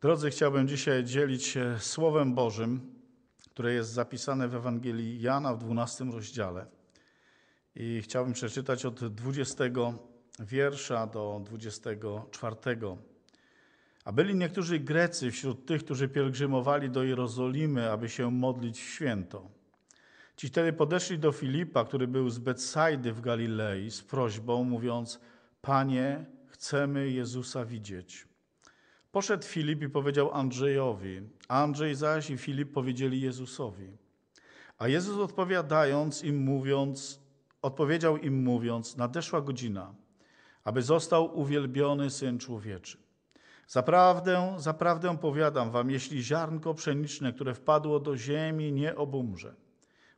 Drodzy, chciałbym dzisiaj dzielić się Słowem Bożym, które jest zapisane w Ewangelii Jana w 12 rozdziale. I chciałbym przeczytać od 20 wiersza do 24. A byli niektórzy Grecy wśród tych, którzy pielgrzymowali do Jerozolimy, aby się modlić w święto. Ci wtedy podeszli do Filipa, który był z Betsajdy w Galilei, z prośbą, mówiąc: Panie, chcemy Jezusa widzieć. Poszedł Filip i powiedział Andrzejowi. Andrzej zaś i Filip powiedzieli Jezusowi. A Jezus odpowiadając im mówiąc, odpowiedział im mówiąc, nadeszła godzina, aby został uwielbiony Syn Człowieczy. Zaprawdę, zaprawdę powiadam wam, jeśli ziarnko pszeniczne, które wpadło do ziemi, nie obumrze,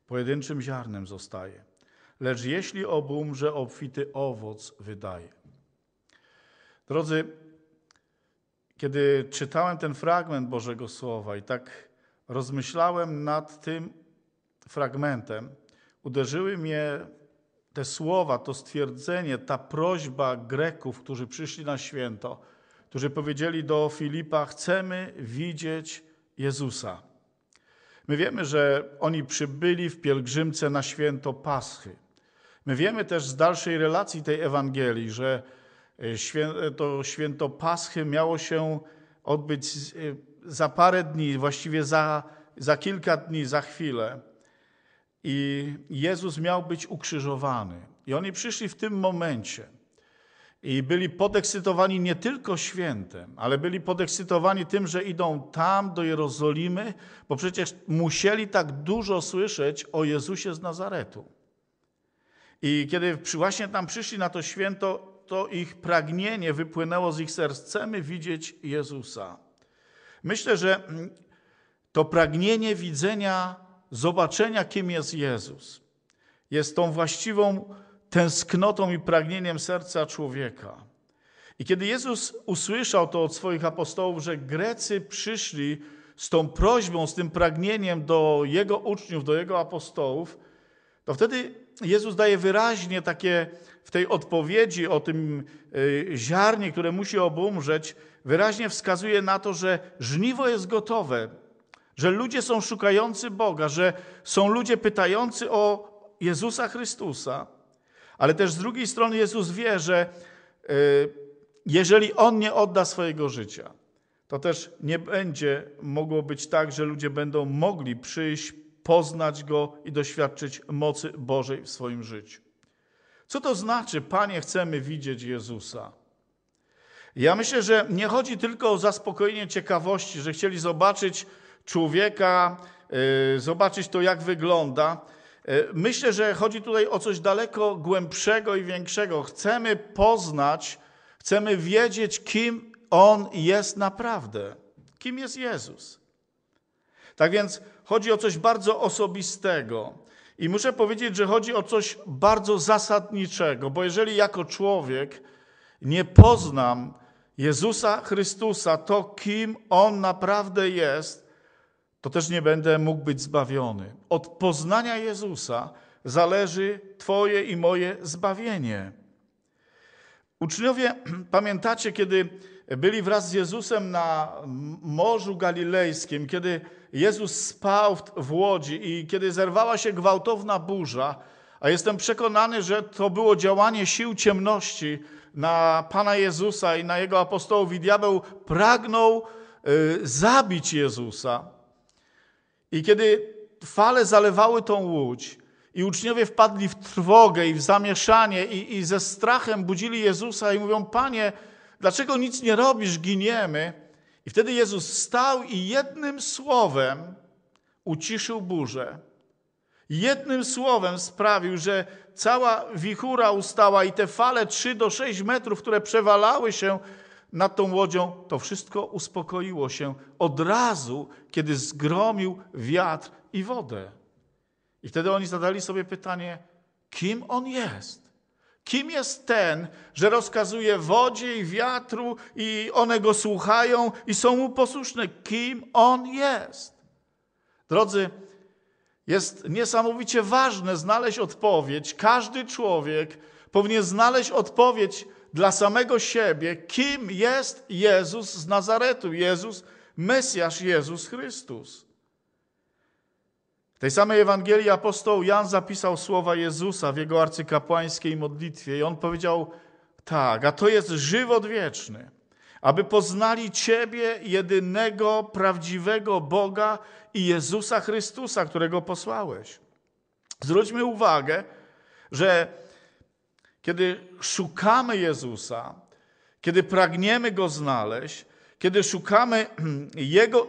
pojedynczym ziarnem zostaje. Lecz jeśli obumrze, obfity owoc wydaje. Drodzy, kiedy czytałem ten fragment Bożego Słowa i tak rozmyślałem nad tym fragmentem, uderzyły mnie te słowa, to stwierdzenie, ta prośba Greków, którzy przyszli na święto, którzy powiedzieli do Filipa: Chcemy widzieć Jezusa. My wiemy, że oni przybyli w pielgrzymce na święto Paschy. My wiemy też z dalszej relacji tej Ewangelii, że to święto Paschy miało się odbyć za parę dni, właściwie za, za kilka dni, za chwilę. I Jezus miał być ukrzyżowany. I oni przyszli w tym momencie. I byli podekscytowani nie tylko świętem, ale byli podekscytowani tym, że idą tam do Jerozolimy, bo przecież musieli tak dużo słyszeć o Jezusie z Nazaretu. I kiedy właśnie tam przyszli na to święto, to ich pragnienie wypłynęło z ich serc. Chcemy widzieć Jezusa. Myślę, że mm, to pragnienie widzenia, zobaczenia, kim jest Jezus, jest tą właściwą tęsknotą i pragnieniem serca człowieka. I kiedy Jezus usłyszał to od swoich apostołów, że Grecy przyszli z tą prośbą, z tym pragnieniem do Jego uczniów, do Jego apostołów, to wtedy Jezus daje wyraźnie takie w tej odpowiedzi o tym y, ziarnie, które musi obumrzeć, wyraźnie wskazuje na to, że żniwo jest gotowe, że ludzie są szukający Boga, że są ludzie pytający o Jezusa Chrystusa. Ale też z drugiej strony Jezus wie, że y, jeżeli On nie odda swojego życia, to też nie będzie mogło być tak, że ludzie będą mogli przyjść, poznać Go i doświadczyć mocy Bożej w swoim życiu. Co to znaczy, Panie, chcemy widzieć Jezusa? Ja myślę, że nie chodzi tylko o zaspokojenie ciekawości, że chcieli zobaczyć człowieka, y, zobaczyć to, jak wygląda. Y, myślę, że chodzi tutaj o coś daleko głębszego i większego. Chcemy poznać, chcemy wiedzieć, kim On jest naprawdę, kim jest Jezus. Tak więc chodzi o coś bardzo osobistego. I muszę powiedzieć, że chodzi o coś bardzo zasadniczego, bo jeżeli jako człowiek nie poznam Jezusa Chrystusa, to kim On naprawdę jest, to też nie będę mógł być zbawiony. Od poznania Jezusa zależy Twoje i moje zbawienie. Uczniowie, pamiętacie, kiedy byli wraz z Jezusem na Morzu Galilejskim, kiedy Jezus spał w łodzi i kiedy zerwała się gwałtowna burza, a jestem przekonany, że to było działanie sił ciemności na Pana Jezusa i na Jego apostołów i diabeł pragnął y, zabić Jezusa. I kiedy fale zalewały tą łódź i uczniowie wpadli w trwogę i w zamieszanie i, i ze strachem budzili Jezusa i mówią, Panie, dlaczego nic nie robisz, giniemy? I wtedy Jezus stał i jednym słowem uciszył burzę. Jednym słowem sprawił, że cała wichura ustała i te fale 3 do 6 metrów, które przewalały się nad tą łodzią, to wszystko uspokoiło się od razu, kiedy zgromił wiatr i wodę. I wtedy oni zadali sobie pytanie, kim on jest? Kim jest ten, że rozkazuje wodzie i wiatru i one go słuchają i są mu posłuszne? Kim on jest? Drodzy, jest niesamowicie ważne znaleźć odpowiedź. Każdy człowiek powinien znaleźć odpowiedź dla samego siebie, kim jest Jezus z Nazaretu, Jezus, Mesjasz Jezus Chrystus tej samej Ewangelii apostoł Jan zapisał słowa Jezusa w jego arcykapłańskiej modlitwie i on powiedział tak, a to jest żywot wieczny, aby poznali Ciebie, jedynego prawdziwego Boga i Jezusa Chrystusa, którego posłałeś. Zwróćmy uwagę, że kiedy szukamy Jezusa, kiedy pragniemy Go znaleźć, kiedy szukamy Jego,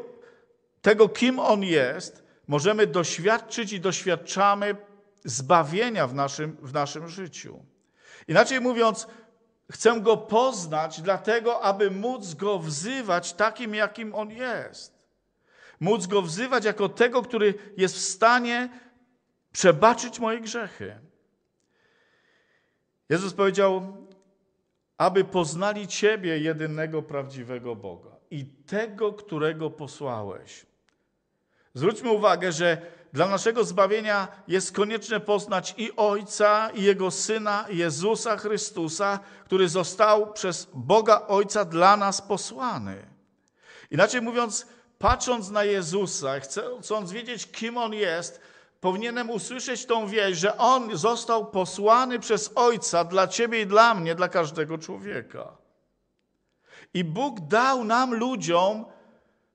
tego, kim On jest, możemy doświadczyć i doświadczamy zbawienia w naszym, w naszym życiu. Inaczej mówiąc, chcę go poznać, dlatego aby móc go wzywać takim, jakim on jest. Móc go wzywać jako tego, który jest w stanie przebaczyć moje grzechy. Jezus powiedział, aby poznali Ciebie, jedynego prawdziwego Boga i tego, którego posłałeś. Zwróćmy uwagę, że dla naszego zbawienia jest konieczne poznać i Ojca, i Jego Syna, Jezusa Chrystusa, który został przez Boga Ojca dla nas posłany. Inaczej mówiąc, patrząc na Jezusa, chcąc wiedzieć, kim On jest, powinienem usłyszeć tą wieść, że On został posłany przez Ojca dla Ciebie i dla mnie, dla każdego człowieka. I Bóg dał nam ludziom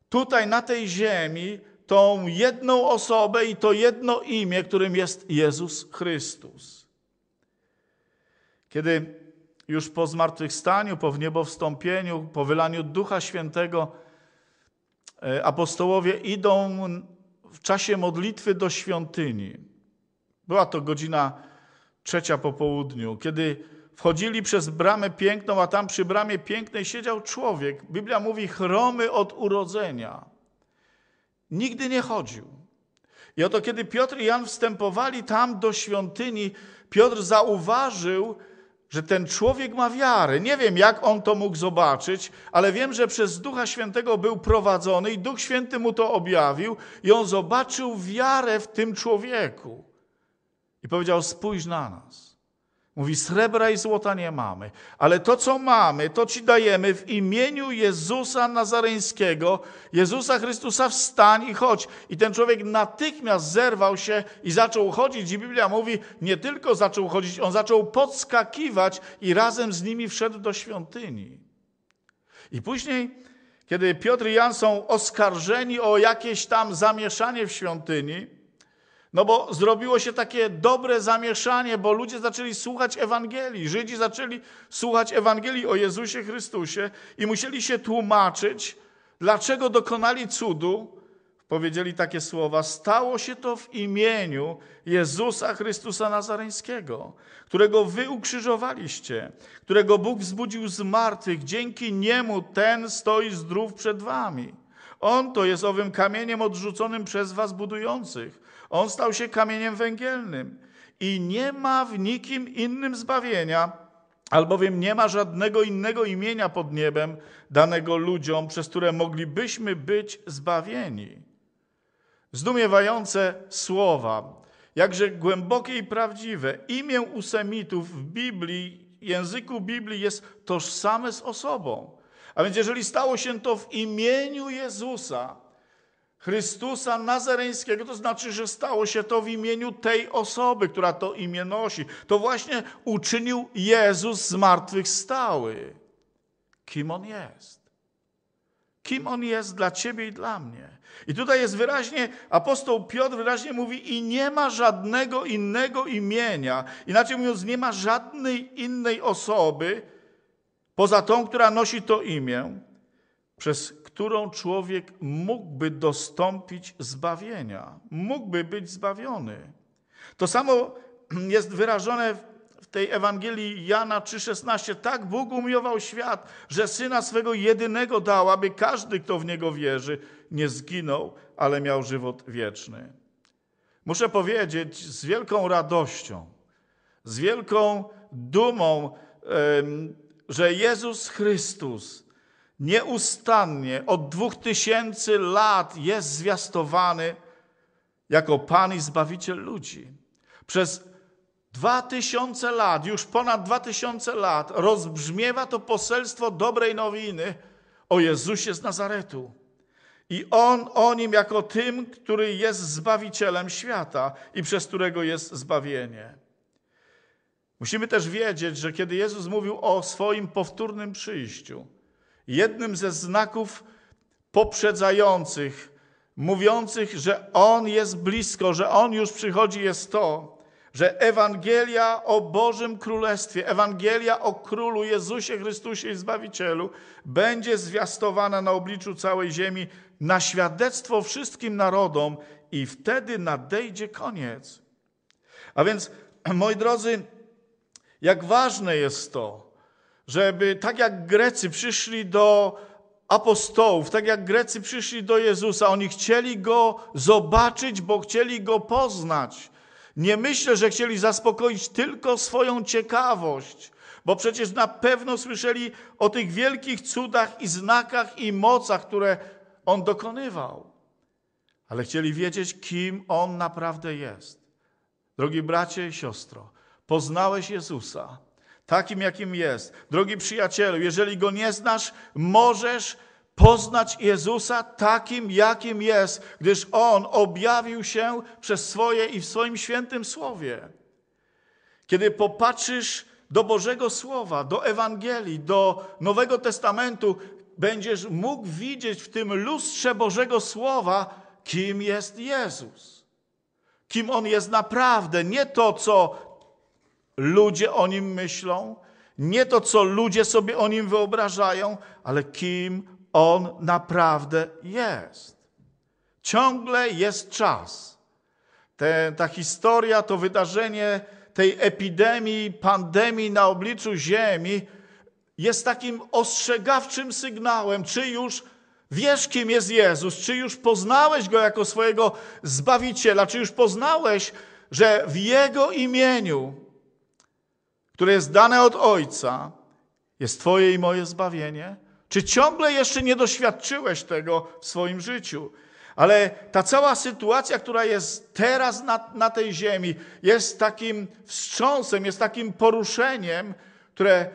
tutaj na tej ziemi tą jedną osobę i to jedno imię, którym jest Jezus Chrystus. Kiedy już po zmartwychwstaniu, po wniebowstąpieniu, po wylaniu Ducha Świętego, e, apostołowie idą w czasie modlitwy do świątyni. Była to godzina trzecia po południu, kiedy wchodzili przez bramę piękną, a tam przy bramie pięknej siedział człowiek. Biblia mówi chromy od urodzenia nigdy nie chodził. I oto kiedy Piotr i Jan wstępowali tam do świątyni, Piotr zauważył, że ten człowiek ma wiarę. Nie wiem, jak on to mógł zobaczyć, ale wiem, że przez Ducha Świętego był prowadzony i Duch Święty mu to objawił, i on zobaczył wiarę w tym człowieku. I powiedział: Spójrz na nas. Mówi, srebra i złota nie mamy, ale to, co mamy, to Ci dajemy w imieniu Jezusa Nazareńskiego, Jezusa Chrystusa, wstań i chodź. I ten człowiek natychmiast zerwał się i zaczął chodzić. I Biblia mówi, nie tylko zaczął chodzić, on zaczął podskakiwać i razem z nimi wszedł do świątyni. I później, kiedy Piotr i Jan są oskarżeni o jakieś tam zamieszanie w świątyni, no bo zrobiło się takie dobre zamieszanie, bo ludzie zaczęli słuchać Ewangelii. Żydzi zaczęli słuchać Ewangelii o Jezusie Chrystusie i musieli się tłumaczyć, dlaczego dokonali cudu. Powiedzieli takie słowa: Stało się to w imieniu Jezusa Chrystusa Nazareńskiego, którego wy ukrzyżowaliście, którego Bóg wzbudził z martwych. Dzięki niemu ten stoi zdrów przed wami. On to jest owym kamieniem odrzuconym przez was budujących on stał się kamieniem węgielnym i nie ma w nikim innym zbawienia, albowiem nie ma żadnego innego imienia pod niebem danego ludziom, przez które moglibyśmy być zbawieni. Zdumiewające słowa, jakże głębokie i prawdziwe. Imię usemitów w Biblii, języku Biblii jest tożsame z osobą. A więc jeżeli stało się to w imieniu Jezusa, Chrystusa Nazareńskiego, to znaczy, że stało się to w imieniu tej osoby, która to imię nosi. To właśnie uczynił Jezus zmartwychwstały. Kim On jest? Kim On jest dla Ciebie i dla mnie? I tutaj jest wyraźnie, apostoł Piotr wyraźnie mówi, i nie ma żadnego innego imienia. Inaczej mówiąc, nie ma żadnej innej osoby, poza tą, która nosi to imię, przez którą człowiek mógłby dostąpić zbawienia, mógłby być zbawiony. To samo jest wyrażone w tej Ewangelii Jana 3,16. Tak Bóg umiłował świat, że syna swego jedynego dał, aby każdy, kto w niego wierzy, nie zginął, ale miał żywot wieczny. Muszę powiedzieć z wielką radością, z wielką dumą, że Jezus Chrystus nieustannie od dwóch tysięcy lat jest zwiastowany jako Pan i Zbawiciel ludzi. Przez dwa tysiące lat, już ponad dwa tysiące lat, rozbrzmiewa to poselstwo dobrej nowiny o Jezusie z Nazaretu. I On o Nim jako tym, który jest Zbawicielem świata i przez którego jest zbawienie. Musimy też wiedzieć, że kiedy Jezus mówił o swoim powtórnym przyjściu, jednym ze znaków poprzedzających, mówiących, że On jest blisko, że On już przychodzi, jest to, że Ewangelia o Bożym Królestwie, Ewangelia o Królu Jezusie Chrystusie i Zbawicielu będzie zwiastowana na obliczu całej ziemi na świadectwo wszystkim narodom i wtedy nadejdzie koniec. A więc, moi drodzy, jak ważne jest to, żeby tak jak Grecy przyszli do apostołów, tak jak Grecy przyszli do Jezusa, oni chcieli go zobaczyć, bo chcieli go poznać. Nie myślę, że chcieli zaspokoić tylko swoją ciekawość, bo przecież na pewno słyszeli o tych wielkich cudach i znakach i mocach, które on dokonywał. Ale chcieli wiedzieć, kim on naprawdę jest. Drogi bracie i siostro, poznałeś Jezusa takim, jakim jest. Drogi przyjacielu, jeżeli go nie znasz, możesz poznać Jezusa takim, jakim jest, gdyż on objawił się przez swoje i w swoim świętym słowie. Kiedy popatrzysz do Bożego Słowa, do Ewangelii, do Nowego Testamentu, będziesz mógł widzieć w tym lustrze Bożego Słowa, kim jest Jezus. Kim on jest naprawdę, nie to, co ludzie o nim myślą, nie to, co ludzie sobie o nim wyobrażają, ale kim on naprawdę jest. Ciągle jest czas. Te, ta historia, to wydarzenie tej epidemii, pandemii na obliczu Ziemi jest takim ostrzegawczym sygnałem, czy już wiesz, kim jest Jezus, czy już poznałeś Go jako swojego Zbawiciela, czy już poznałeś, że w Jego imieniu które jest dane od Ojca, jest Twoje i moje zbawienie? Czy ciągle jeszcze nie doświadczyłeś tego w swoim życiu? Ale ta cała sytuacja, która jest teraz na, na tej ziemi, jest takim wstrząsem, jest takim poruszeniem, które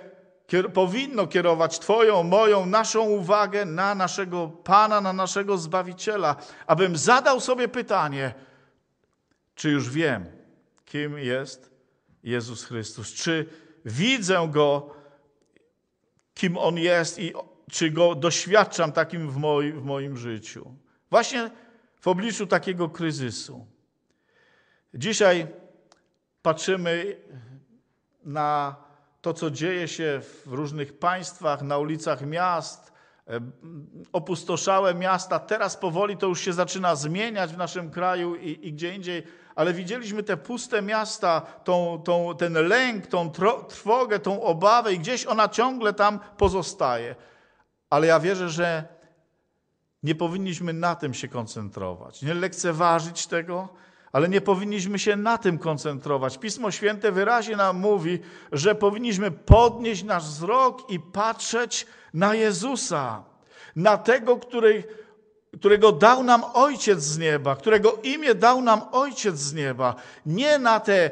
kier powinno kierować Twoją, moją, naszą uwagę na naszego Pana, na naszego Zbawiciela, abym zadał sobie pytanie, czy już wiem, kim jest Jezus Chrystus? Czy widzę Go, kim On jest i czy Go doświadczam takim w moim, w moim życiu? Właśnie w obliczu takiego kryzysu. Dzisiaj patrzymy na to, co dzieje się w różnych państwach, na ulicach miast, opustoszałe miasta. Teraz powoli to już się zaczyna zmieniać w naszym kraju i, i gdzie indziej ale widzieliśmy te puste miasta, tą, tą, ten lęk, tą trwogę, tą obawę i gdzieś ona ciągle tam pozostaje. Ale ja wierzę, że nie powinniśmy na tym się koncentrować, nie lekceważyć tego, ale nie powinniśmy się na tym koncentrować. Pismo Święte wyraźnie nam mówi, że powinniśmy podnieść nasz wzrok i patrzeć na Jezusa, na tego, który którego dał nam Ojciec z nieba, którego imię dał nam Ojciec z nieba, nie na te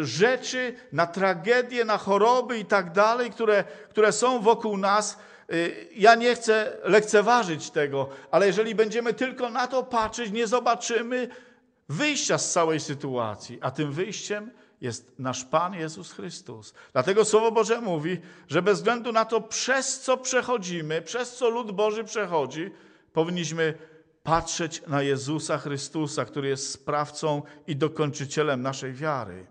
rzeczy, na tragedie, na choroby i tak dalej, które, które są wokół nas. Y, ja nie chcę lekceważyć tego, ale jeżeli będziemy tylko na to patrzeć, nie zobaczymy wyjścia z całej sytuacji, a tym wyjściem jest nasz Pan Jezus Chrystus. Dlatego Słowo Boże mówi, że bez względu na to, przez co przechodzimy, przez co lud Boży przechodzi, Powinniśmy patrzeć na Jezusa Chrystusa, który jest sprawcą i dokończycielem naszej wiary.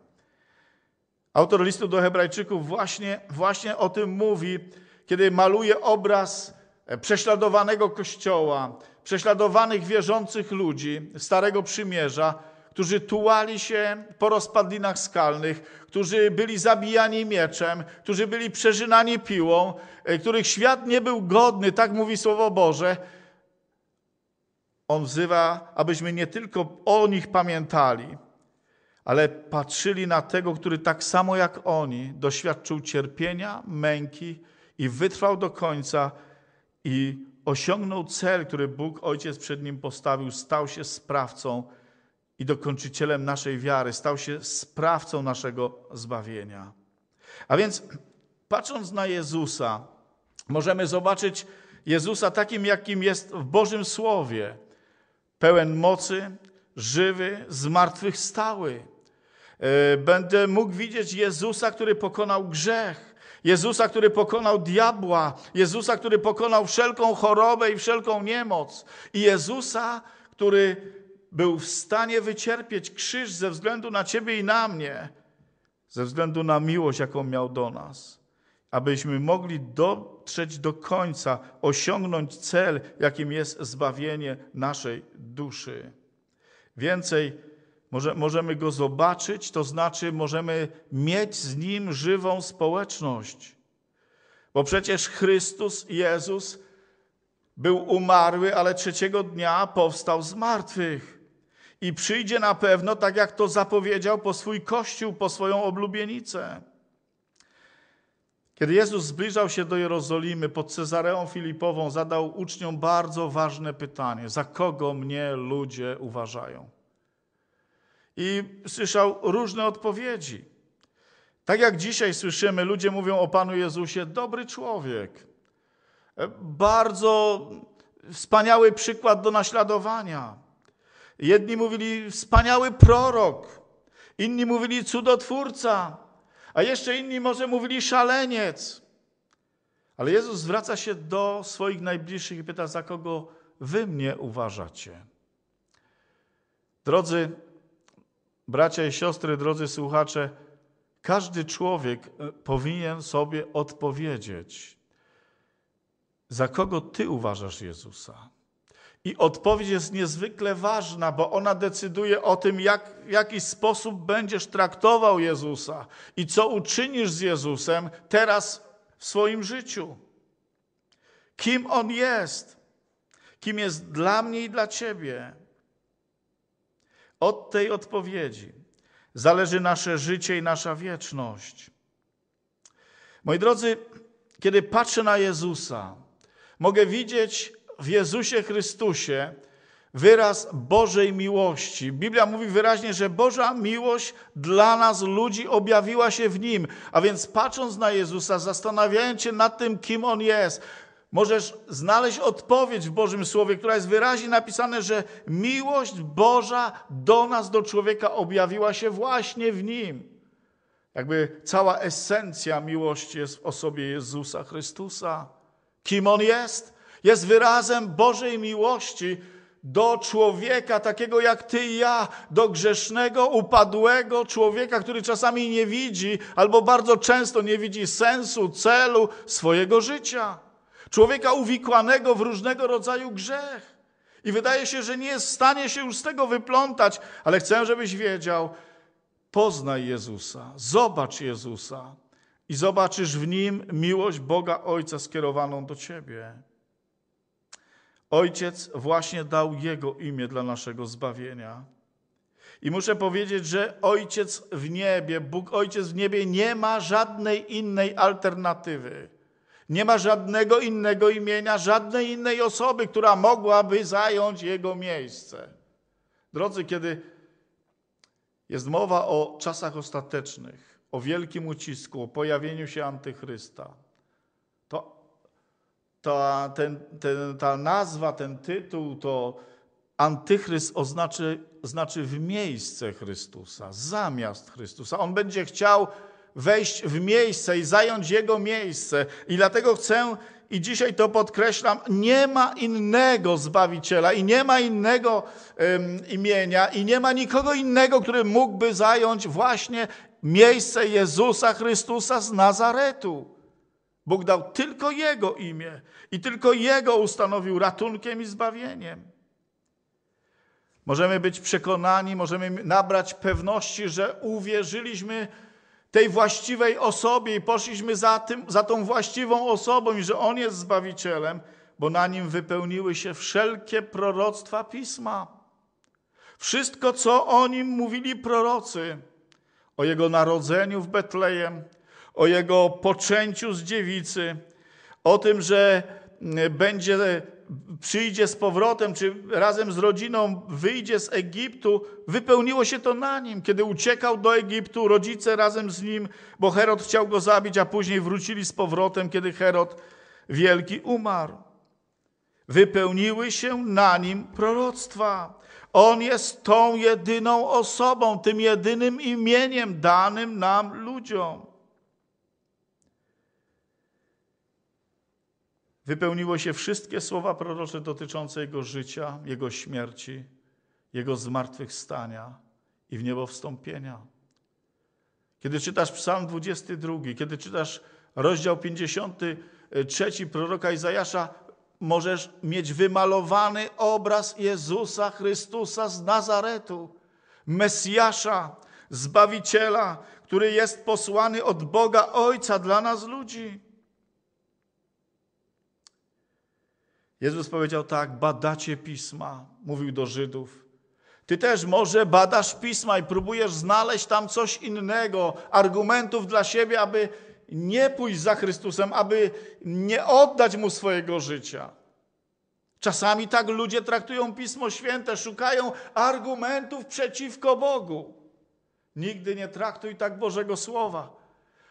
Autor listu do Hebrajczyków właśnie, właśnie o tym mówi, kiedy maluje obraz e, prześladowanego kościoła, prześladowanych wierzących ludzi Starego Przymierza, którzy tułali się po rozpadlinach skalnych, którzy byli zabijani mieczem, którzy byli przeżynani piłą, e, których świat nie był godny, tak mówi Słowo Boże, on wzywa, abyśmy nie tylko o nich pamiętali, ale patrzyli na tego, który tak samo jak oni doświadczył cierpienia, męki i wytrwał do końca i osiągnął cel, który Bóg Ojciec przed nim postawił, stał się sprawcą i dokończycielem naszej wiary, stał się sprawcą naszego zbawienia. A więc patrząc na Jezusa, możemy zobaczyć Jezusa takim, jakim jest w Bożym Słowie pełen mocy, żywy, zmartwychwstały. E, będę mógł widzieć Jezusa, który pokonał grzech, Jezusa, który pokonał diabła, Jezusa, który pokonał wszelką chorobę i wszelką niemoc, i Jezusa, który był w stanie wycierpieć krzyż ze względu na Ciebie i na mnie, ze względu na miłość, jaką miał do nas abyśmy mogli dotrzeć do końca, osiągnąć cel, jakim jest zbawienie naszej duszy. Więcej może, możemy go zobaczyć, to znaczy możemy mieć z nim żywą społeczność. Bo przecież Chrystus, Jezus, był umarły, ale trzeciego dnia powstał z martwych. I przyjdzie na pewno, tak jak to zapowiedział, po swój kościół, po swoją oblubienicę. Kiedy Jezus zbliżał się do Jerozolimy pod Cezareą Filipową, zadał uczniom bardzo ważne pytanie: za kogo mnie ludzie uważają? I słyszał różne odpowiedzi. Tak jak dzisiaj słyszymy, ludzie mówią o Panu Jezusie: dobry człowiek, bardzo wspaniały przykład do naśladowania. Jedni mówili: wspaniały prorok, inni mówili: cudotwórca. A jeszcze inni może mówili szaleniec. Ale Jezus zwraca się do swoich najbliższych i pyta, za kogo wy mnie uważacie? Drodzy bracia i siostry, drodzy słuchacze, każdy człowiek e, powinien sobie odpowiedzieć, za kogo ty uważasz Jezusa? I odpowiedź jest niezwykle ważna, bo ona decyduje o tym, jak, w jaki sposób będziesz traktował Jezusa i co uczynisz z Jezusem teraz w swoim życiu. Kim On jest, kim jest dla mnie i dla Ciebie. Od tej odpowiedzi zależy nasze życie i nasza wieczność. Moi drodzy, kiedy patrzę na Jezusa, mogę widzieć w Jezusie Chrystusie wyraz Bożej miłości. Biblia mówi wyraźnie, że Boża miłość dla nas ludzi objawiła się w Nim. A więc patrząc na Jezusa, zastanawiając się nad tym, kim On jest, możesz znaleźć odpowiedź w Bożym Słowie, która jest wyraźnie napisane, że miłość Boża do nas, do człowieka objawiła się właśnie w Nim. Jakby cała esencja miłości jest w osobie Jezusa Chrystusa. Kim On jest? jest wyrazem Bożej miłości do człowieka takiego jak ty i ja, do grzesznego, upadłego człowieka, który czasami nie widzi albo bardzo często nie widzi sensu, celu swojego życia. Człowieka uwikłanego w różnego rodzaju grzech. I wydaje się, że nie jest w stanie się już z tego wyplątać, ale chcę, żebyś wiedział, poznaj Jezusa, zobacz Jezusa i zobaczysz w nim miłość Boga Ojca skierowaną do ciebie. Ojciec właśnie dał Jego imię dla naszego zbawienia. I muszę powiedzieć, że Ojciec w niebie, Bóg Ojciec w niebie nie ma żadnej innej alternatywy. Nie ma żadnego innego imienia, żadnej innej osoby, która mogłaby zająć Jego miejsce. Drodzy, kiedy jest mowa o czasach ostatecznych, o wielkim ucisku, o pojawieniu się antychrysta, ta, ten, ten, ta nazwa, ten tytuł to antychryst oznaczy, znaczy w miejsce Chrystusa, zamiast Chrystusa. On będzie chciał wejść w miejsce i zająć Jego miejsce. I dlatego chcę, i dzisiaj to podkreślam, nie ma innego Zbawiciela i nie ma innego imienia i nie ma nikogo innego, który mógłby zająć właśnie miejsce Jezusa Chrystusa z Nazaretu. Bóg dał tylko Jego imię i tylko Jego ustanowił ratunkiem i zbawieniem. Możemy być przekonani, możemy nabrać pewności, że uwierzyliśmy tej właściwej osobie i poszliśmy za, tym, za tą właściwą osobą i że On jest Zbawicielem, bo na Nim wypełniły się wszelkie proroctwa Pisma. Wszystko, co o Nim mówili prorocy, o Jego narodzeniu w Betlejem, o jego poczęciu z dziewicy, o tym, że mm, będzie, przyjdzie z powrotem, czy razem z rodziną wyjdzie z Egiptu, wypełniło się to na nim. Kiedy uciekał do Egiptu, rodzice razem z nim, bo Herod chciał go zabić, a później wrócili z powrotem, kiedy Herod Wielki umarł. Wypełniły się na nim proroctwa. On jest tą jedyną osobą, tym jedynym imieniem danym nam ludziom. wypełniło się wszystkie słowa prorocze dotyczące Jego życia, Jego śmierci, Jego zmartwychwstania i w niebo wstąpienia. Kiedy czytasz psalm 22, kiedy czytasz rozdział 53 proroka Izajasza, możesz mieć wymalowany obraz Jezusa Chrystusa z Nazaretu, Mesjasza, Zbawiciela, który jest posłany od Boga Ojca dla nas ludzi. Jezus powiedział tak: Badacie pisma, mówił do Żydów. Ty też może badasz pisma i próbujesz znaleźć tam coś innego, argumentów dla siebie, aby nie pójść za Chrystusem, aby nie oddać mu swojego życia. Czasami tak ludzie traktują Pismo Święte, szukają argumentów przeciwko Bogu. Nigdy nie traktuj tak Bożego Słowa,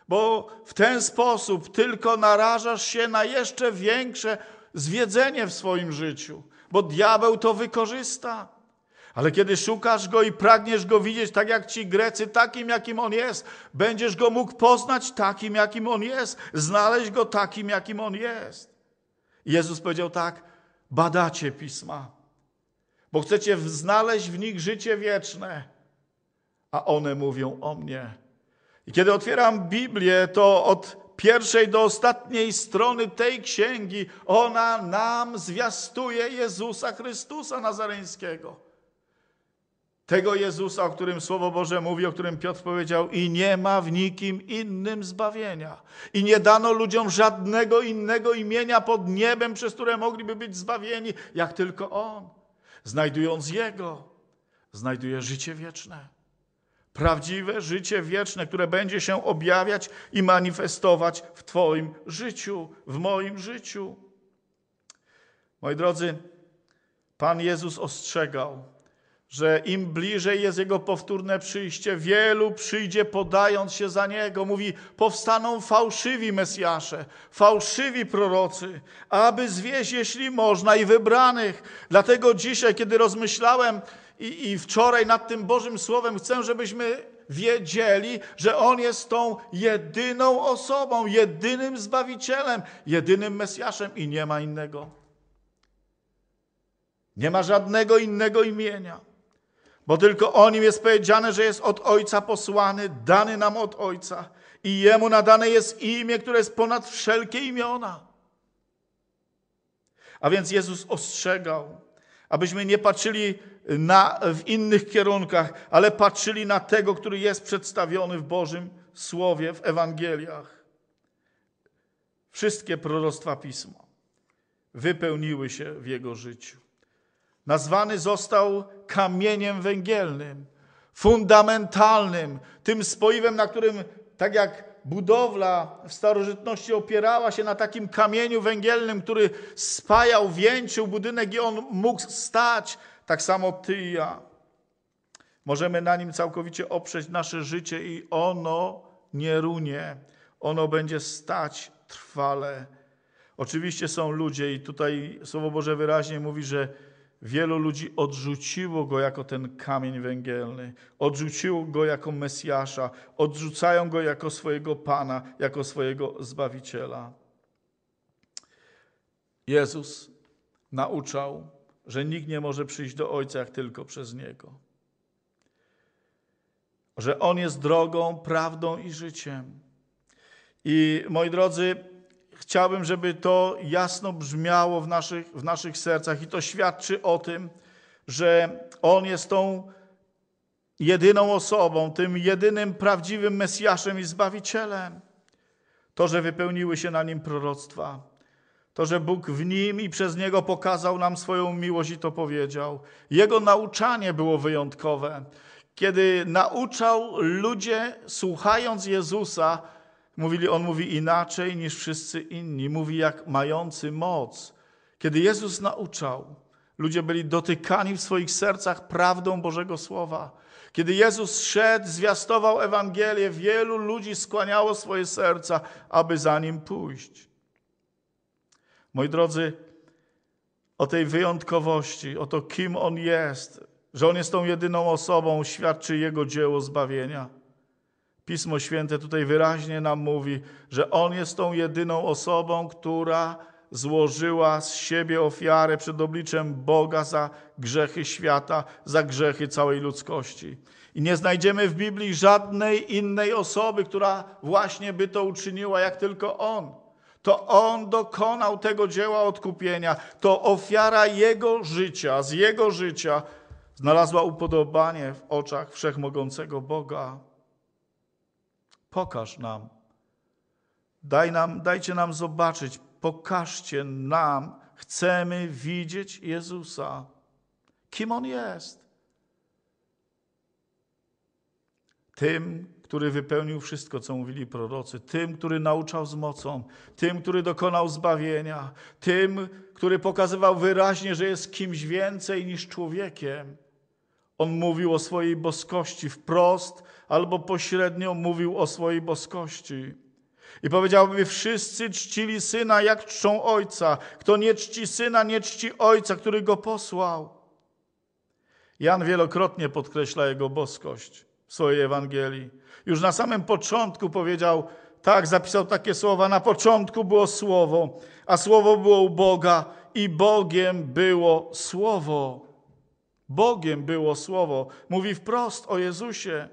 bo w ten sposób tylko narażasz się na jeszcze większe zwiedzenie w swoim życiu, bo diabeł to wykorzysta. Ale kiedy szukasz go i pragniesz go widzieć tak jak ci Grecy, takim jakim on jest, będziesz go mógł poznać takim jakim on jest, znaleźć go takim jakim on jest. Jezus powiedział tak: badacie pisma, bo chcecie znaleźć w nich życie wieczne, a one mówią o mnie. I kiedy otwieram Biblię, to od pierwszej do ostatniej strony tej księgi, ona nam zwiastuje Jezusa Chrystusa Nazareńskiego. Tego Jezusa, o którym Słowo Boże mówi, o którym Piotr powiedział, i nie ma w nikim innym zbawienia. I nie dano ludziom żadnego innego imienia pod niebem, przez które mogliby być zbawieni, jak tylko On. Znajdując Jego, znajduje życie wieczne. Prawdziwe życie wieczne, które będzie się objawiać i manifestować w Twoim życiu, w moim życiu. Moi drodzy, Pan Jezus ostrzegał, że im bliżej jest Jego powtórne przyjście, wielu przyjdzie podając się za Niego. Mówi, powstaną fałszywi Mesjasze, fałszywi prorocy, aby zwieść, jeśli można, i wybranych. Dlatego dzisiaj, kiedy rozmyślałem i, i wczoraj nad tym Bożym Słowem chcę, żebyśmy wiedzieli, że On jest tą jedyną osobą, jedynym Zbawicielem, jedynym Mesjaszem i nie ma innego. Nie ma żadnego innego imienia, bo tylko o Nim jest powiedziane, że jest od Ojca posłany, dany nam od Ojca i Jemu nadane jest imię, które jest ponad wszelkie imiona. A więc Jezus ostrzegał, abyśmy nie patrzyli y, na, w innych kierunkach, ale patrzyli na tego, który jest przedstawiony w Bożym Słowie, w Ewangeliach. Wszystkie proroctwa Pisma wypełniły się w jego życiu. Nazwany został kamieniem węgielnym, fundamentalnym, tym spoiwem, na którym, tak jak budowla w starożytności opierała się na takim kamieniu węgielnym, który spajał, wieńczył budynek i on mógł stać. Tak samo ty i ja. Możemy na nim całkowicie oprzeć nasze życie i ono nie runie. Ono będzie stać trwale. Oczywiście są ludzie i tutaj Słowo Boże wyraźnie mówi, że wielu ludzi odrzuciło go jako ten kamień węgielny, odrzuciło go jako Mesjasza, odrzucają go jako swojego Pana, jako swojego Zbawiciela. Jezus nauczał, że nikt nie może przyjść do Ojca jak tylko przez Niego. Że On jest drogą, prawdą i życiem. I moi drodzy, Chciałbym, żeby to jasno brzmiało w naszych, w naszych sercach i to świadczy o tym, że On jest tą jedyną osobą, tym jedynym prawdziwym Mesjaszem i Zbawicielem. To, że wypełniły się na Nim proroctwa, to, że Bóg w Nim i przez Niego pokazał nam swoją miłość i to powiedział. Jego nauczanie było wyjątkowe. Kiedy nauczał ludzie, słuchając Jezusa, Mówili, on mówi inaczej niż wszyscy inni, mówi jak mający moc. Kiedy Jezus nauczał, ludzie byli dotykani w swoich sercach prawdą Bożego Słowa. Kiedy Jezus szedł, zwiastował Ewangelię, wielu ludzi skłaniało swoje serca, aby za nim pójść. Moi drodzy, o tej wyjątkowości, o to, kim on jest, że on jest tą jedyną osobą, świadczy jego dzieło zbawienia. Pismo Święte tutaj wyraźnie nam mówi, że On jest tą jedyną osobą, która złożyła z siebie ofiarę przed obliczem Boga za grzechy świata, za grzechy całej ludzkości. I nie znajdziemy w Biblii żadnej innej osoby, która właśnie by to uczyniła, jak tylko On. To On dokonał tego dzieła odkupienia. To ofiara Jego życia, z Jego życia znalazła upodobanie w oczach wszechmogącego Boga. Pokaż nam. Daj nam, dajcie nam zobaczyć, pokażcie nam, chcemy widzieć Jezusa. Kim On jest? Tym, który wypełnił wszystko, co mówili prorocy, tym, który nauczał z mocą, tym, który dokonał zbawienia, tym, który pokazywał wyraźnie, że jest kimś więcej niż człowiekiem. On mówił o swojej boskości wprost, albo pośrednio mówił o swojej boskości. I powiedziałby, wszyscy czcili syna, jak czczą ojca. Kto nie czci syna, nie czci ojca, który go posłał. Jan wielokrotnie podkreśla jego boskość w swojej Ewangelii. Już na samym początku powiedział, tak, zapisał takie słowa: Na początku było słowo, a słowo było u Boga, i Bogiem było słowo. Bogiem było słowo. Mówi wprost o Jezusie.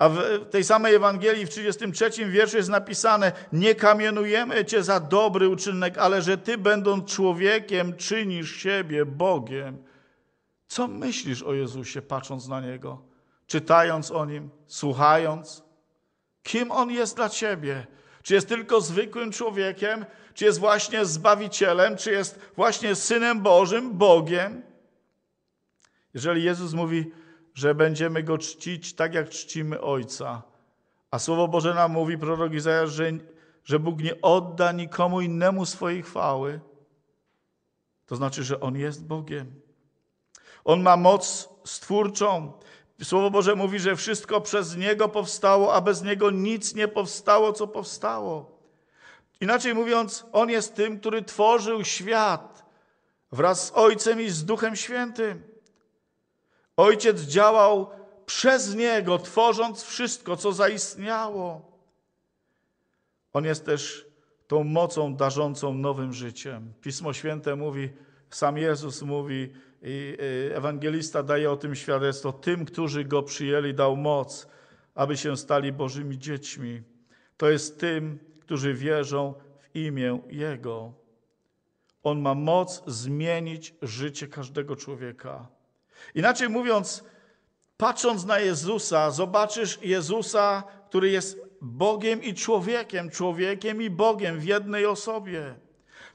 A w tej samej Ewangelii w 33 wierszu jest napisane: Nie kamienujemy cię za dobry uczynek, ale że ty, będąc człowiekiem, czynisz siebie Bogiem. Co myślisz o Jezusie, patrząc na niego, czytając o nim, słuchając? Kim on jest dla ciebie? Czy jest tylko zwykłym człowiekiem? Czy jest właśnie zbawicielem? Czy jest właśnie synem Bożym, Bogiem? Jeżeli Jezus mówi, że będziemy Go czcić tak, jak czcimy Ojca. A Słowo Boże nam mówi, prorok Izajasz, że, że Bóg nie odda nikomu innemu swojej chwały. To znaczy, że On jest Bogiem. On ma moc stwórczą. Słowo Boże mówi, że wszystko przez Niego powstało, a bez Niego nic nie powstało, co powstało. Inaczej mówiąc, On jest tym, który tworzył świat wraz z Ojcem i z Duchem Świętym. Ojciec działał przez Niego, tworząc wszystko, co zaistniało. On jest też tą mocą darzącą nowym życiem. Pismo Święte mówi, sam Jezus mówi, i y, ewangelista daje o tym świadectwo. Tym, którzy go przyjęli, dał moc, aby się stali Bożymi dziećmi. To jest tym, którzy wierzą w imię Jego. On ma moc zmienić życie każdego człowieka. Inaczej mówiąc, patrząc na Jezusa, zobaczysz Jezusa, który jest Bogiem i człowiekiem, człowiekiem i Bogiem w jednej osobie.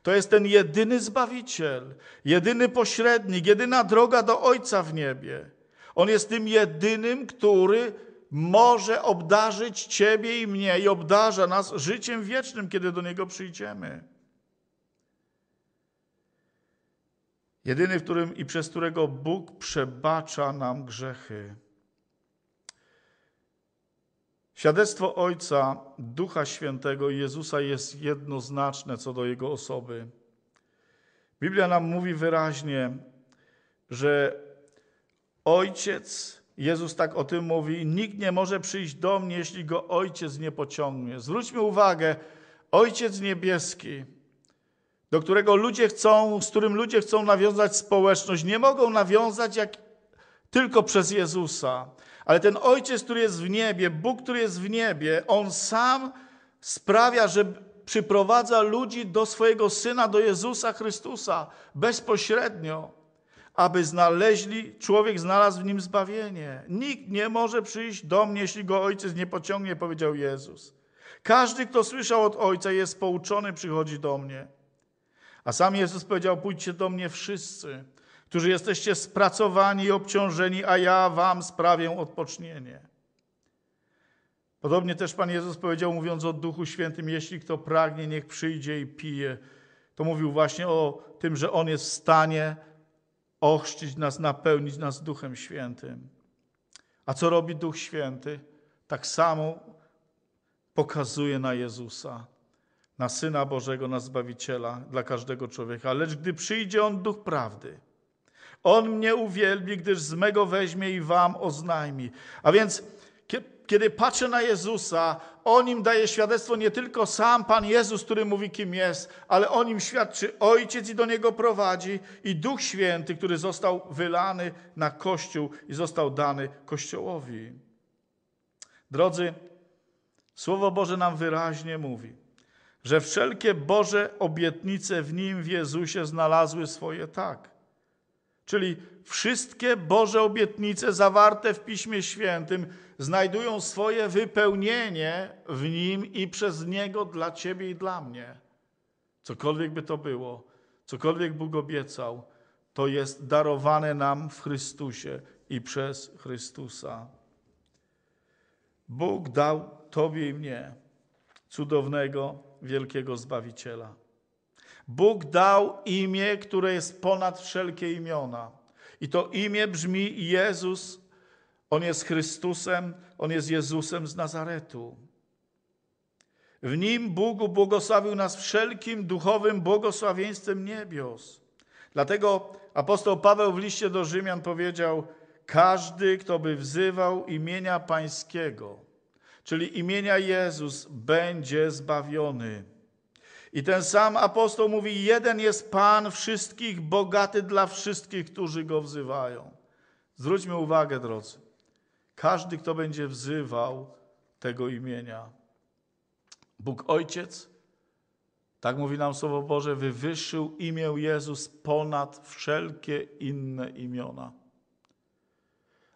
To jest ten jedyny Zbawiciel, jedyny pośrednik, jedyna droga do Ojca w niebie. On jest tym jedynym, który może obdarzyć Ciebie i mnie i obdarza nas życiem wiecznym, kiedy do Niego przyjdziemy. Jedyny, w którym i przez którego Bóg przebacza nam grzechy. Świadectwo Ojca, Ducha Świętego i Jezusa jest jednoznaczne co do Jego osoby. Biblia nam mówi wyraźnie, że Ojciec, Jezus tak o tym mówi, nikt nie może przyjść do mnie, jeśli go Ojciec nie pociągnie. Zwróćmy uwagę, Ojciec Niebieski, do którego ludzie chcą, z którym ludzie chcą nawiązać społeczność, nie mogą nawiązać jak tylko przez Jezusa. Ale ten Ojciec, który jest w niebie, Bóg, który jest w niebie, On sam sprawia, że przyprowadza ludzi do swojego Syna, do Jezusa Chrystusa bezpośrednio, aby znaleźli, człowiek znalazł w Nim zbawienie. Nikt nie może przyjść do mnie, jeśli go Ojciec nie pociągnie, powiedział Jezus. Każdy, kto słyszał od Ojca jest pouczony, przychodzi do mnie. A sam Jezus powiedział: Pójdźcie do mnie wszyscy, którzy jesteście spracowani i obciążeni, a ja wam sprawię odpocznienie. Podobnie też Pan Jezus powiedział, mówiąc o Duchu Świętym: Jeśli kto pragnie, niech przyjdzie i pije. To mówił właśnie o tym, że On jest w stanie ochrzcić nas, napełnić nas Duchem Świętym. A co robi Duch Święty? Tak samo pokazuje na Jezusa na Syna Bożego, na Zbawiciela dla każdego człowieka. Lecz gdy przyjdzie On Duch Prawdy, On mnie uwielbi, gdyż z mego weźmie i wam oznajmi. A więc kiedy patrzę na Jezusa, o nim daje świadectwo nie tylko sam Pan Jezus, który mówi, kim jest, ale o nim świadczy Ojciec i do niego prowadzi i Duch Święty, który został wylany na Kościół i został dany Kościołowi. Drodzy, Słowo Boże nam wyraźnie mówi, że wszelkie Boże obietnice w Nim, w Jezusie, znalazły swoje tak. Czyli wszystkie Boże obietnice zawarte w Piśmie Świętym znajdują swoje wypełnienie w Nim i przez Niego dla Ciebie i dla mnie. Cokolwiek by to było, cokolwiek Bóg obiecał, to jest darowane nam w Chrystusie i przez Chrystusa. Bóg dał Tobie i mnie cudownego, wielkiego Zbawiciela. Bóg dał imię, które jest ponad wszelkie imiona. I to imię brzmi Jezus. On jest Chrystusem, on jest Jezusem z Nazaretu. W nim Bóg błogosławił nas wszelkim duchowym błogosławieństwem niebios. Dlatego apostoł Paweł w liście do Rzymian powiedział: Każdy, kto by wzywał imienia Pańskiego, czyli imienia Jezus, będzie zbawiony. I ten sam apostoł mówi: Jeden jest Pan wszystkich, bogaty dla wszystkich, którzy go wzywają. Zwróćmy uwagę, drodzy. Każdy, kto będzie wzywał tego imienia. Bóg Ojciec, tak mówi nam Słowo Boże, wywyższył imię Jezus ponad wszelkie inne imiona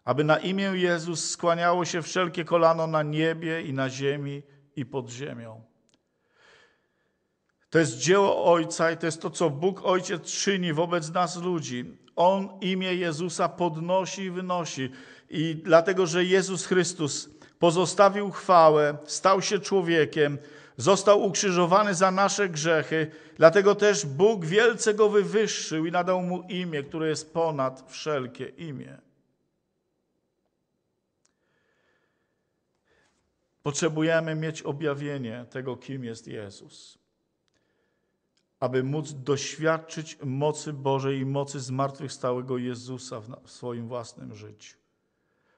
aby na imię Jezus skłaniało się wszelkie kolano na niebie i na ziemi i pod ziemią. To jest dzieło Ojca i to jest to, co Bóg Ojciec czyni wobec nas ludzi. On imię Jezusa podnosi i wynosi. I dlatego, że Jezus Chrystus pozostawił chwałę, stał się człowiekiem, został ukrzyżowany za nasze grzechy, dlatego też Bóg wielce go wywyższył i nadał mu imię, które jest ponad wszelkie imię. Potrzebujemy mieć objawienie tego, kim jest Jezus, aby móc doświadczyć mocy Bożej i mocy zmartwychwstałego Jezusa w swoim własnym życiu.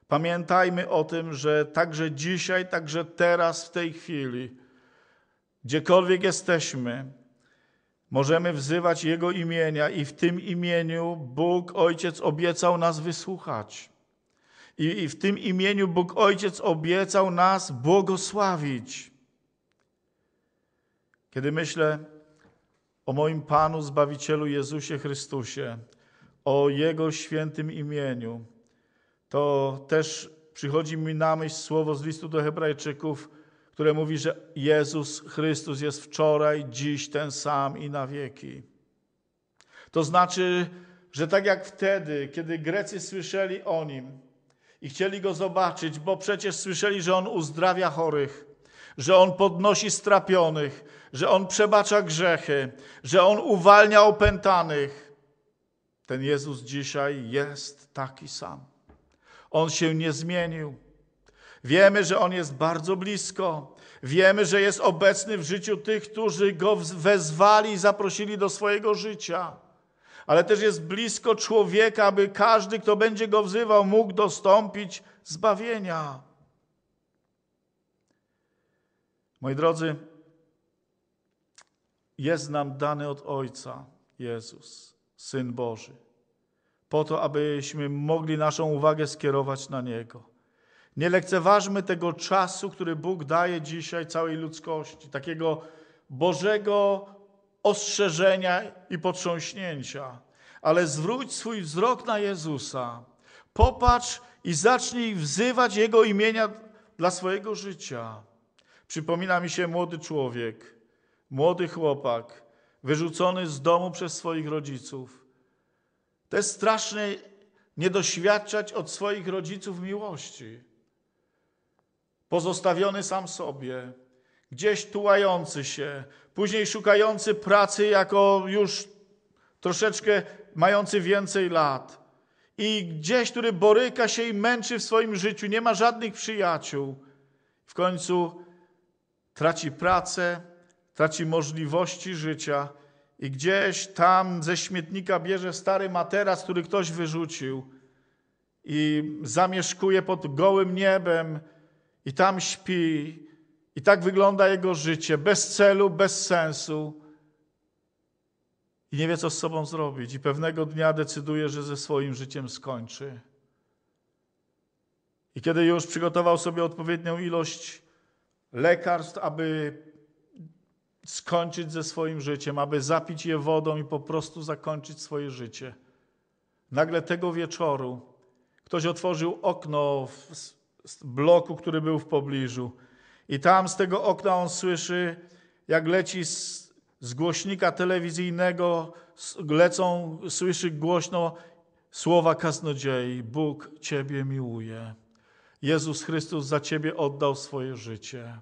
Pamiętajmy o tym, że także dzisiaj, także teraz, w tej chwili, gdziekolwiek jesteśmy, możemy wzywać Jego imienia i w tym imieniu Bóg, Ojciec, obiecał nas wysłuchać. I, I w tym imieniu Bóg Ojciec obiecał nas błogosławić. Kiedy myślę o moim Panu Zbawicielu Jezusie Chrystusie, o Jego świętym imieniu, to też przychodzi mi na myśl słowo z listu do Hebrajczyków, które mówi, że Jezus Chrystus jest wczoraj, dziś ten sam i na wieki. To znaczy, że tak jak wtedy, kiedy Grecy słyszeli o nim, i chcieli go zobaczyć, bo przecież słyszeli, że on uzdrawia chorych, że on podnosi strapionych, że on przebacza grzechy, że on uwalnia opętanych. Ten Jezus dzisiaj jest taki sam. On się nie zmienił. Wiemy, że on jest bardzo blisko. Wiemy, że jest obecny w życiu tych, którzy go wezwali i zaprosili do swojego życia ale też jest blisko człowieka, aby każdy, kto będzie go wzywał, mógł dostąpić zbawienia. Moi drodzy, jest nam dany od Ojca Jezus, Syn Boży, po to, abyśmy mogli naszą uwagę skierować na Niego. Nie lekceważmy tego czasu, który Bóg daje dzisiaj całej ludzkości, takiego Bożego ostrzeżenia i potrząśnięcia, ale zwróć swój wzrok na Jezusa. Popatrz i zacznij wzywać Jego imienia dla swojego życia. Przypomina mi się młody człowiek, młody chłopak, wyrzucony z domu przez swoich rodziców. To jest straszne nie doświadczać od swoich rodziców miłości. Pozostawiony sam sobie, gdzieś tułający się, później szukający pracy jako już troszeczkę mający więcej lat i gdzieś, który boryka się i męczy w swoim życiu, nie ma żadnych przyjaciół. W końcu traci pracę, traci możliwości życia i gdzieś tam ze śmietnika bierze stary materac, który ktoś wyrzucił i zamieszkuje pod gołym niebem i tam śpi i tak wygląda jego życie, bez celu, bez sensu. I nie wie, co z sobą zrobić. I pewnego dnia decyduje, że ze swoim życiem skończy. I kiedy już przygotował sobie odpowiednią ilość lekarstw, aby skończyć ze swoim życiem, aby zapić je wodą i po prostu zakończyć swoje życie. Nagle tego wieczoru ktoś otworzył okno w bloku, który był w pobliżu i tam z tego okna on słyszy, jak leci z, z głośnika telewizyjnego, z, lecą, słyszy głośno słowa kaznodziei: Bóg Ciebie miłuje. Jezus Chrystus za Ciebie oddał swoje życie.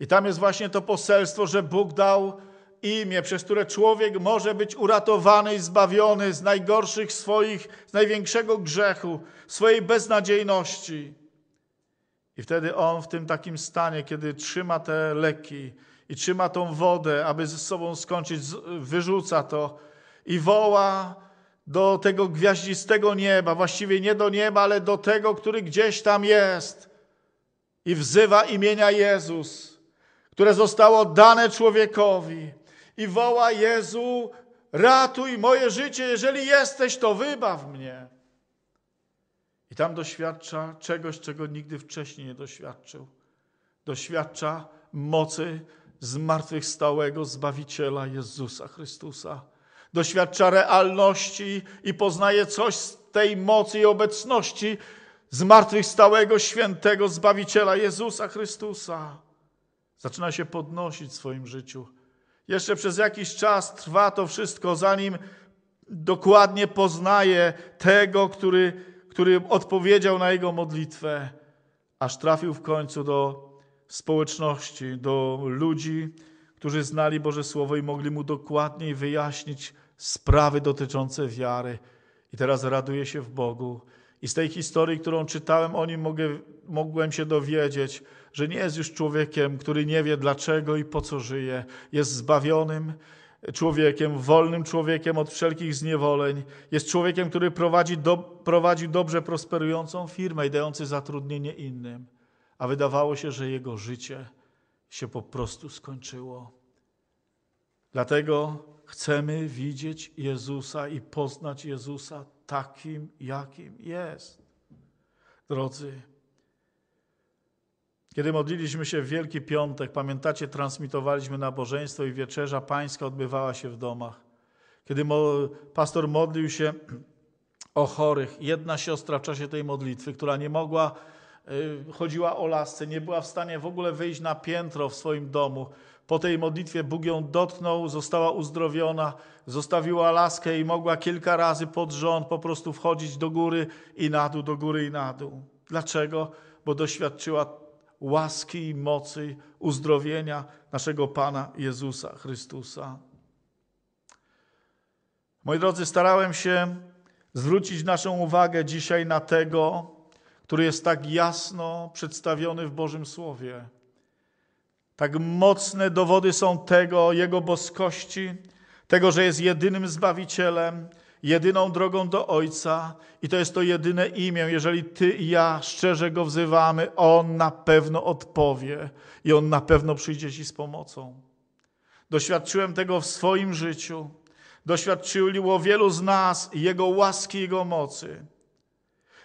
I tam jest właśnie to poselstwo, że Bóg dał imię, przez które człowiek może być uratowany i zbawiony z najgorszych swoich, z największego grzechu, swojej beznadziejności. I wtedy on w tym takim stanie, kiedy trzyma te leki i trzyma tą wodę, aby ze sobą skończyć, wyrzuca to i woła do tego gwiaździstego nieba, właściwie nie do nieba, ale do tego, który gdzieś tam jest. I wzywa imienia Jezus, które zostało dane człowiekowi. I woła Jezu, ratuj moje życie, jeżeli jesteś, to wybaw mnie. I tam doświadcza czegoś, czego nigdy wcześniej nie doświadczył. Doświadcza mocy zmartwychwstałego Zbawiciela Jezusa Chrystusa. Doświadcza realności i poznaje coś z tej mocy i obecności zmartwychwstałego, świętego Zbawiciela Jezusa Chrystusa. Zaczyna się podnosić w swoim życiu. Jeszcze przez jakiś czas trwa to wszystko, zanim dokładnie poznaje tego, który który odpowiedział na jego modlitwę, aż trafił w końcu do społeczności, do ludzi, którzy znali Boże Słowo i mogli mu dokładniej wyjaśnić sprawy dotyczące wiary. I teraz raduje się w Bogu. I z tej historii, którą czytałem o nim, mogę, mogłem się dowiedzieć, że nie jest już człowiekiem, który nie wie dlaczego i po co żyje. Jest zbawionym, człowiekiem, wolnym człowiekiem od wszelkich zniewoleń. Jest człowiekiem, który prowadzi, do, prowadzi dobrze prosperującą firmę i dający zatrudnienie innym. A wydawało się, że jego życie się po prostu skończyło. Dlatego chcemy widzieć Jezusa i poznać Jezusa takim, jakim jest. Drodzy, kiedy modliliśmy się w Wielki Piątek, pamiętacie, transmitowaliśmy nabożeństwo i wieczerza pańska odbywała się w domach. Kiedy mo pastor modlił się o chorych, jedna siostra w czasie tej modlitwy, która nie mogła, yy, chodziła o lasce, nie była w stanie w ogóle wyjść na piętro w swoim domu. Po tej modlitwie Bóg ją dotknął, została uzdrowiona, zostawiła laskę i mogła kilka razy pod rząd po prostu wchodzić do góry i na dół, do góry i na dół. Dlaczego? Bo doświadczyła łaski i mocy uzdrowienia naszego Pana Jezusa Chrystusa. Moi drodzy, starałem się zwrócić naszą uwagę dzisiaj na tego, który jest tak jasno przedstawiony w Bożym Słowie. Tak mocne dowody są tego Jego boskości, tego, że jest jedynym Zbawicielem, jedyną drogą do Ojca i to jest to jedyne imię. Jeżeli Ty i ja szczerze Go wzywamy, On na pewno odpowie i On na pewno przyjdzie Ci z pomocą. Doświadczyłem tego w swoim życiu. Doświadczyło wielu z nas Jego łaski, Jego mocy.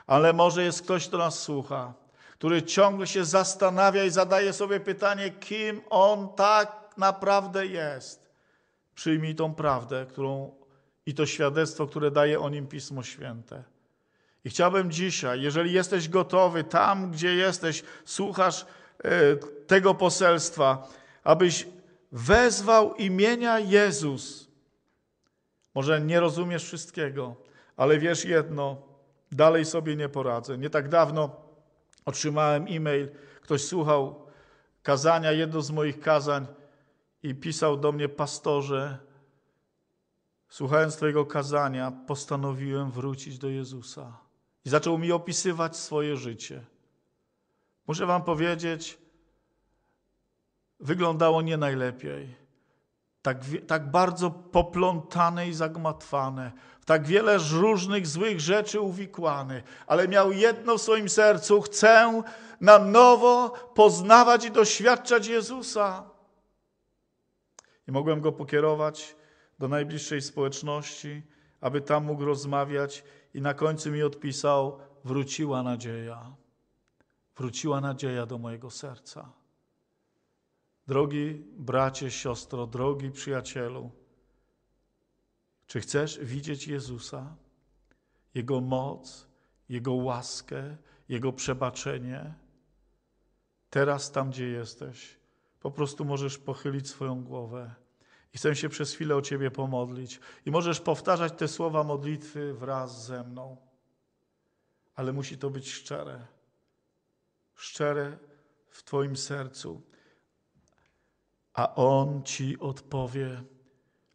Ale może jest ktoś, kto nas słucha, który ciągle się zastanawia i zadaje sobie pytanie, kim On tak naprawdę jest. Przyjmij tą prawdę, którą i to świadectwo, które daje o nim Pismo Święte. I chciałbym dzisiaj, jeżeli jesteś gotowy tam, gdzie jesteś, słuchasz e, tego poselstwa, abyś wezwał imienia Jezus. Może nie rozumiesz wszystkiego, ale wiesz jedno, dalej sobie nie poradzę. Nie tak dawno otrzymałem e-mail, ktoś słuchał kazania, jedno z moich kazań i pisał do mnie, pastorze, Słuchając Twojego kazania, postanowiłem wrócić do Jezusa. I zaczął mi opisywać swoje życie. Muszę Wam powiedzieć, wyglądało nie najlepiej. Tak, tak bardzo poplątane i zagmatwane, w tak wiele różnych złych rzeczy uwikłany, ale miał jedno w swoim sercu: chcę na nowo poznawać i doświadczać Jezusa. I mogłem go pokierować do najbliższej społeczności, aby tam mógł rozmawiać i na końcu mi odpisał: Wróciła nadzieja. Wróciła nadzieja do mojego serca. Drogi bracie, siostro, drogi przyjacielu, czy chcesz widzieć Jezusa, Jego moc, Jego łaskę, Jego przebaczenie? Teraz tam, gdzie jesteś, po prostu możesz pochylić swoją głowę i chcę się przez chwilę o Ciebie pomodlić. I możesz powtarzać te słowa modlitwy wraz ze mną. Ale musi to być szczere. Szczere w Twoim sercu. A On Ci odpowie,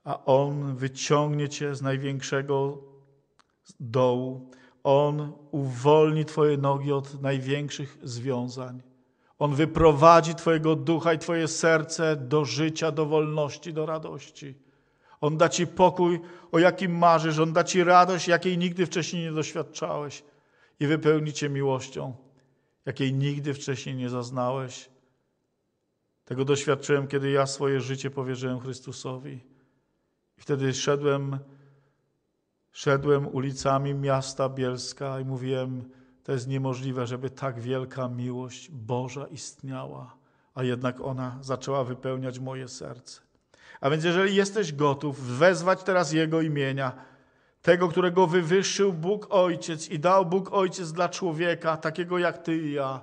a On wyciągnie Cię z największego dołu. On uwolni Twoje nogi od największych związań. On wyprowadzi Twojego ducha i Twoje serce do życia, do wolności, do radości. On da Ci pokój, o jakim marzysz. On da Ci radość, jakiej nigdy wcześniej nie doświadczałeś. I wypełni Cię miłością, jakiej nigdy wcześniej nie zaznałeś. Tego doświadczyłem, kiedy ja swoje życie powierzyłem Chrystusowi. I wtedy szedłem, szedłem ulicami miasta Bielska i mówiłem, to jest niemożliwe, żeby tak wielka miłość Boża istniała, a jednak ona zaczęła wypełniać moje serce. A więc jeżeli jesteś gotów wezwać teraz Jego imienia, tego, którego wywyższył Bóg Ojciec i dał Bóg Ojciec dla człowieka, takiego jak Ty i ja,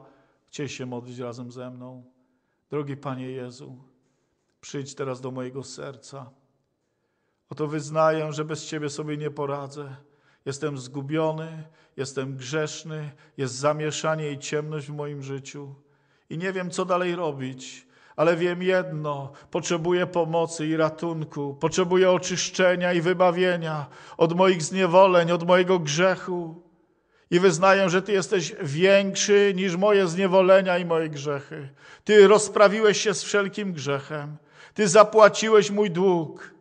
chciej się modlić razem ze mną. Drogi Panie Jezu, przyjdź teraz do mojego serca. Oto wyznaję, że bez Ciebie sobie nie poradzę Jestem zgubiony, jestem grzeszny, jest zamieszanie i ciemność w moim życiu i nie wiem, co dalej robić. Ale wiem jedno: potrzebuję pomocy i ratunku, potrzebuję oczyszczenia i wybawienia od moich zniewoleń, od mojego grzechu. I wyznaję, że Ty jesteś większy niż moje zniewolenia i moje grzechy. Ty rozprawiłeś się z wszelkim grzechem. Ty zapłaciłeś mój dług.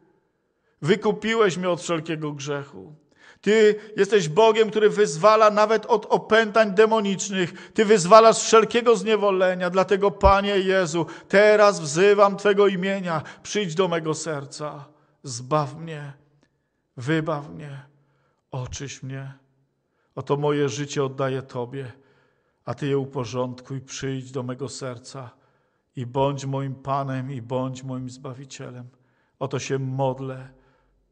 Wykupiłeś mnie od wszelkiego grzechu. Ty jesteś Bogiem, który wyzwala nawet od opętań demonicznych. Ty wyzwalasz wszelkiego zniewolenia. Dlatego, Panie Jezu, teraz wzywam Twego imienia. Przyjdź do mego serca. Zbaw mnie. Wybaw mnie. Oczyś mnie. Oto moje życie oddaję Tobie, a Ty je uporządkuj. Przyjdź do mego serca i bądź moim Panem i bądź moim Zbawicielem. Oto się modlę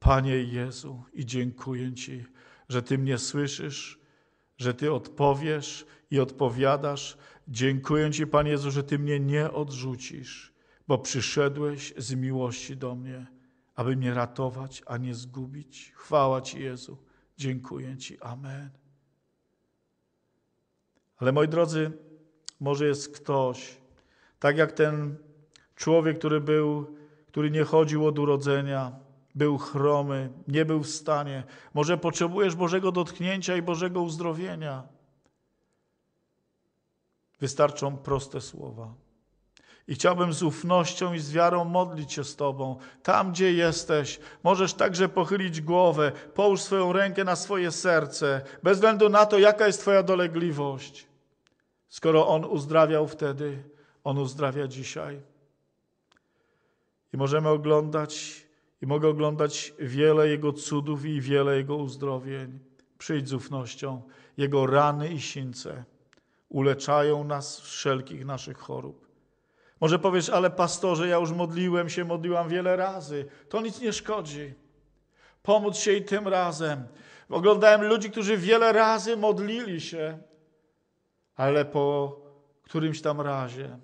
Panie Jezu, i dziękuję Ci, że Ty mnie słyszysz, że Ty odpowiesz i odpowiadasz. Dziękuję Ci, Panie Jezu, że Ty mnie nie odrzucisz, bo przyszedłeś z miłości do mnie, aby mnie ratować, a nie zgubić. Chwała Ci, Jezu. Dziękuję Ci. Amen. Ale moi drodzy, może jest ktoś, tak jak ten człowiek, który był, który nie chodził od urodzenia, był chromy, nie był w stanie. Może potrzebujesz Bożego dotknięcia i Bożego uzdrowienia. Wystarczą proste słowa. I chciałbym z ufnością i z wiarą modlić się z Tobą. Tam, gdzie jesteś, możesz także pochylić głowę, połóż swoją rękę na swoje serce, bez względu na to, jaka jest Twoja dolegliwość. Skoro On uzdrawiał wtedy, On uzdrawia dzisiaj. I możemy oglądać i mogę oglądać wiele Jego cudów i wiele Jego uzdrowień. Przyjdź z ufnością. Jego rany i sińce uleczają nas wszelkich naszych chorób. Może powiesz, ale pastorze, ja już modliłem się, modliłam wiele razy. To nic nie szkodzi. Pomóc się i tym razem. Oglądałem ludzi, którzy wiele razy modlili się, ale po którymś tam razie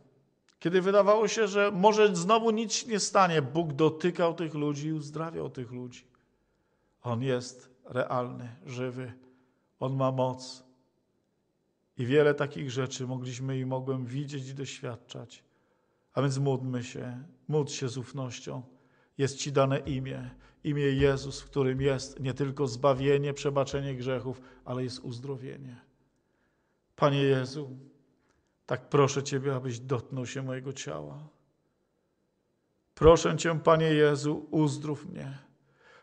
kiedy wydawało się, że może znowu nic nie stanie, Bóg dotykał tych ludzi i uzdrawiał tych ludzi. On jest realny, żywy. On ma moc. I wiele takich rzeczy mogliśmy i mogłem widzieć i doświadczać. A więc módlmy się, módl się z ufnością. Jest Ci dane imię, imię Jezus, w którym jest nie tylko zbawienie, przebaczenie grzechów, ale jest uzdrowienie. Panie Jezu, tak proszę Ciebie, abyś dotknął się mojego ciała. Proszę Cię, Panie Jezu, uzdrów mnie.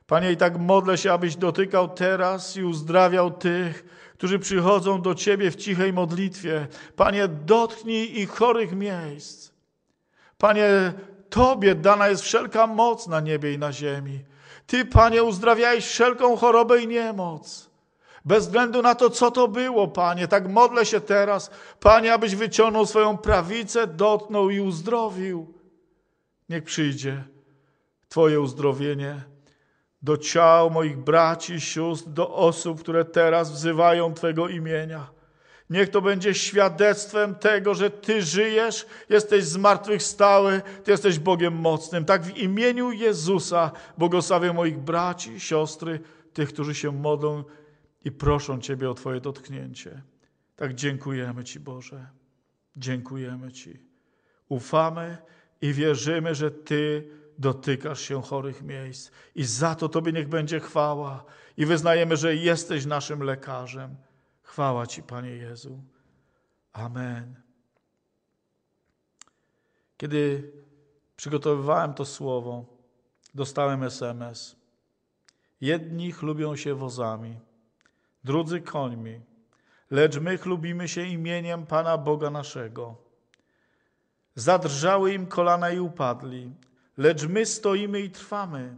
Panie, i tak modlę się, abyś dotykał teraz i uzdrawiał tych, którzy przychodzą do Ciebie w cichej modlitwie. Panie, dotknij ich chorych miejsc. Panie, Tobie dana jest wszelka moc na niebie i na ziemi. Ty, Panie, uzdrawiałeś wszelką chorobę i niemoc. Bez względu na to, co to było, Panie, tak modlę się teraz, Panie, abyś wyciągnął swoją prawicę, dotknął i uzdrowił. Niech przyjdzie Twoje uzdrowienie do ciał moich braci sióstr, do osób, które teraz wzywają Twojego imienia. Niech to będzie świadectwem tego, że Ty żyjesz, jesteś zmartwychwstały, Ty jesteś Bogiem mocnym. Tak w imieniu Jezusa błogosławię moich braci, siostry, tych, którzy się modlą i proszą Ciebie o Twoje dotknięcie. Tak dziękujemy Ci, Boże. Dziękujemy Ci. Ufamy i wierzymy, że Ty dotykasz się chorych miejsc i za to Tobie niech będzie chwała. I wyznajemy, że jesteś naszym lekarzem. Chwała Ci, Panie Jezu. Amen. Kiedy przygotowywałem to słowo, dostałem SMS. Jedni chlubią się wozami drudzy końmi, lecz my chlubimy się imieniem Pana Boga naszego. Zadrżały im kolana i upadli, lecz my stoimy i trwamy.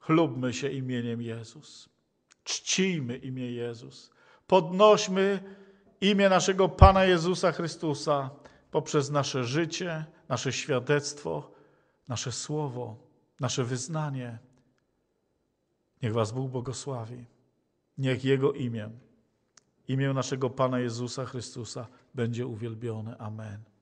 Chlubmy się imieniem Jezus. Czcijmy imię Jezus. Podnośmy imię naszego Pana Jezusa Chrystusa poprzez nasze życie, nasze świadectwo, nasze słowo, nasze wyznanie, Niech Was Bóg błogosławi. Niech Jego imię, imię naszego Pana Jezusa Chrystusa będzie uwielbione. Amen.